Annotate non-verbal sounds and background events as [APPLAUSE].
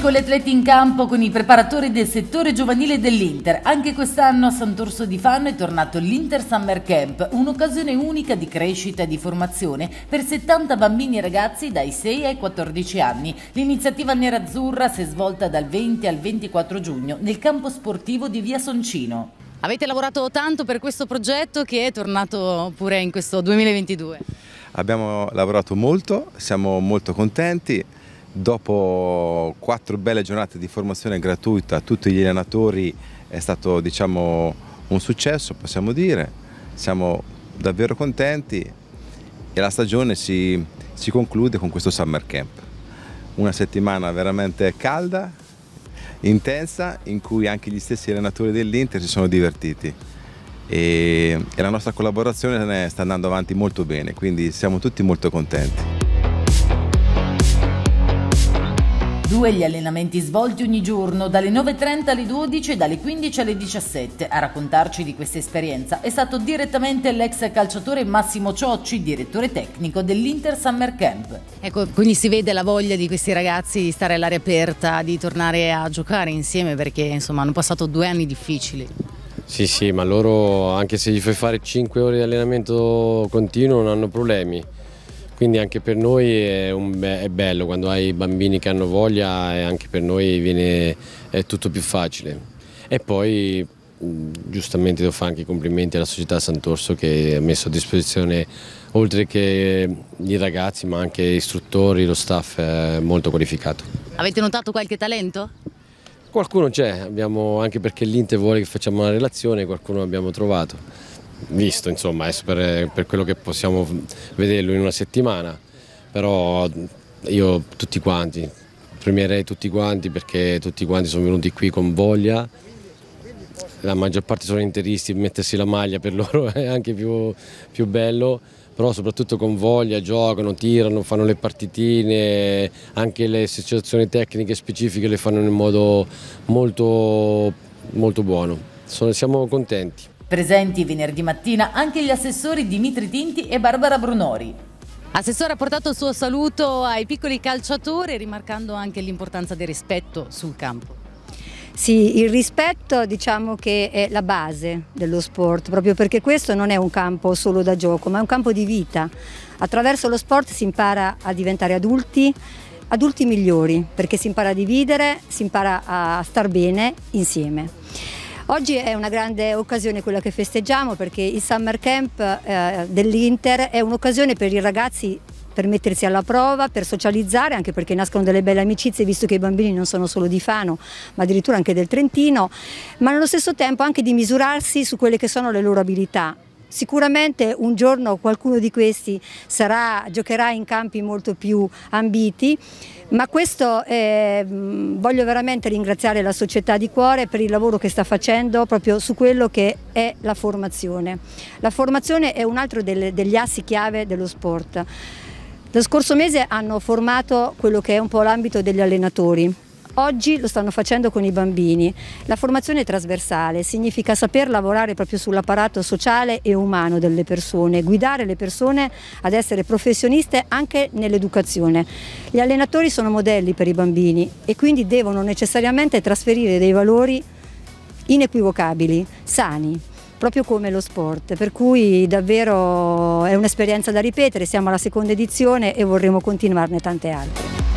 con gli atleti in campo con i preparatori del settore giovanile dell'Inter. Anche quest'anno a Sant'Orso di Fanno è tornato l'Inter Summer Camp, un'occasione unica di crescita e di formazione per 70 bambini e ragazzi dai 6 ai 14 anni. L'iniziativa nerazzurra si è svolta dal 20 al 24 giugno nel campo sportivo di Via Soncino. Avete lavorato tanto per questo progetto che è tornato pure in questo 2022. Abbiamo lavorato molto, siamo molto contenti, Dopo quattro belle giornate di formazione gratuita a tutti gli allenatori è stato diciamo, un successo, possiamo dire. Siamo davvero contenti e la stagione si, si conclude con questo summer camp. Una settimana veramente calda, intensa, in cui anche gli stessi allenatori dell'Inter si sono divertiti. E, e la nostra collaborazione sta andando avanti molto bene, quindi siamo tutti molto contenti. Due gli allenamenti svolti ogni giorno, dalle 9.30 alle 12 e dalle 15 alle 17. A raccontarci di questa esperienza è stato direttamente l'ex calciatore Massimo Ciocci, direttore tecnico dell'Inter Summer Camp. Ecco, quindi si vede la voglia di questi ragazzi di stare all'aria aperta, di tornare a giocare insieme perché insomma hanno passato due anni difficili. Sì, sì, ma loro anche se gli fai fare 5 ore di allenamento continuo non hanno problemi quindi anche per noi è, un, è, bello, quando hai bambini che hanno voglia eh, anche per noi viene, è tutto più facile. E poi mm, giustamente devo fare anche i complimenti alla società Sant'Orso che ha messo a disposizione oltre che i ragazzi ma anche gli istruttori, lo staff molto qualificato. Avete notato qualche talento? Qualcuno c'è, anche perché l'Inter vuole che facciamo una relazione, qualcuno abbiamo trovato visto insomma, per, per, quello che possiamo vederlo in una settimana, però io tutti quanti, premierei tutti quanti perché tutti quanti sono venuti qui con voglia, la maggior parte sono interisti, mettersi la maglia per [LAUGHS] loro è anche più, più bello, però soprattutto con voglia giocano, tirano, fanno le partitine, anche le situazioni tecniche specifiche le fanno in modo molto, molto buono. Sono, siamo contenti. Presenti venerdì mattina anche gli assessori Dimitri Tinti e Barbara Brunori. Assessore ha portato il suo saluto ai piccoli calciatori rimarcando anche l'importanza del rispetto sul campo. Sì, il rispetto diciamo che è la base dello sport, proprio perché questo non è un campo solo da gioco, ma è un campo di vita. Attraverso lo sport si impara a diventare adulti, adulti migliori, perché si impara a dividere, si impara a star bene insieme. Oggi è una grande occasione quella che festeggiamo perché il Summer Camp eh, dell'Inter è un'occasione per i ragazzi per mettersi alla prova, per socializzare, anche perché nascono delle belle amicizie, visto che i bambini non sono solo di Fano, ma addirittura anche del Trentino, ma nello stesso tempo anche di misurarsi su quelle che sono le loro abilità. Sicuramente un giorno qualcuno di questi sarà, giocherà in campi molto più ambiti, ma questo eh, voglio veramente ringraziare la società di cuore per il lavoro che sta facendo proprio su quello che è la formazione. La formazione è un altro delle, degli assi chiave dello sport. Lo scorso mese hanno formato quello che è un po' l'ambito degli allenatori, Oggi lo stanno facendo con i bambini. La formazione è trasversale significa saper lavorare proprio sull'apparato sociale e umano delle persone, guidare le persone ad essere professioniste anche nell'educazione. Gli allenatori sono modelli per i bambini e quindi devono necessariamente trasferire dei valori inequivocabili, sani proprio come lo sport, per cui davvero è un'esperienza da ripetere, siamo alla seconda edizione e vorremmo continuarne tante altre.